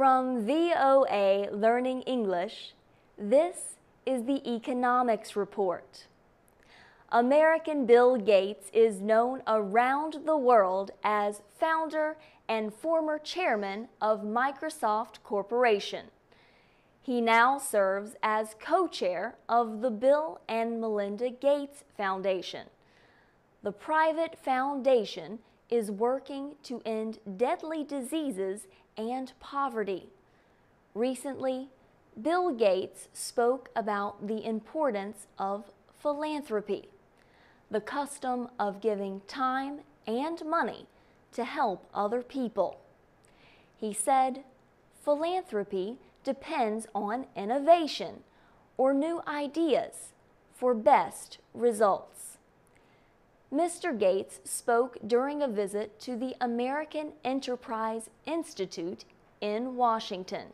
From VOA Learning English, this is the Economics Report. American Bill Gates is known around the world as founder and former chairman of Microsoft Corporation. He now serves as co chair of the Bill and Melinda Gates Foundation. The private foundation is working to end deadly diseases and poverty. Recently, Bill Gates spoke about the importance of philanthropy, the custom of giving time and money to help other people. He said, philanthropy depends on innovation or new ideas for best results. Mr. Gates spoke during a visit to the American Enterprise Institute in Washington.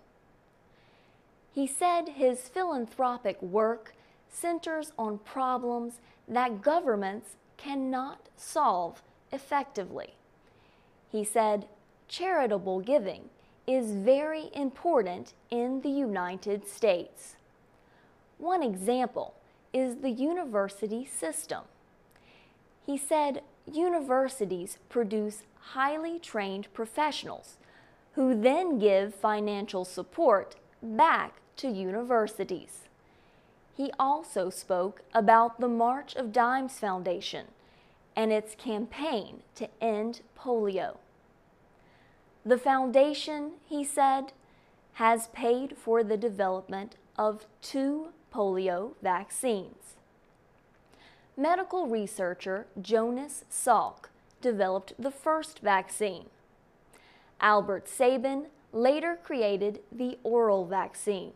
He said his philanthropic work centers on problems that governments cannot solve effectively. He said charitable giving is very important in the United States. One example is the university system. He said universities produce highly trained professionals who then give financial support back to universities. He also spoke about the March of Dimes Foundation and its campaign to end polio. The foundation, he said, has paid for the development of two polio vaccines medical researcher Jonas Salk developed the first vaccine. Albert Sabin later created the oral vaccine.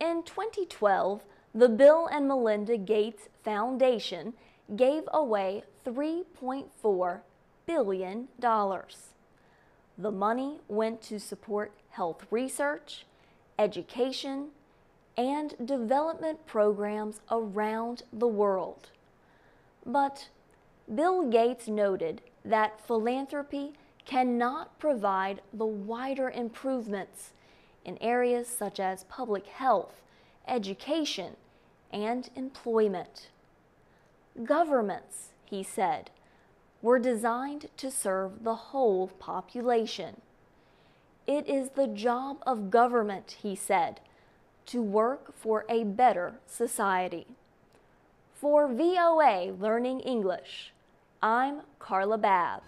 In 2012, the Bill and Melinda Gates Foundation gave away $3.4 billion. The money went to support health research, education, and development programs around the world. But Bill Gates noted that philanthropy cannot provide the wider improvements in areas such as public health, education, and employment. Governments, he said, were designed to serve the whole population. It is the job of government, he said, to work for a better society. For VOA Learning English, I'm Carla Babb.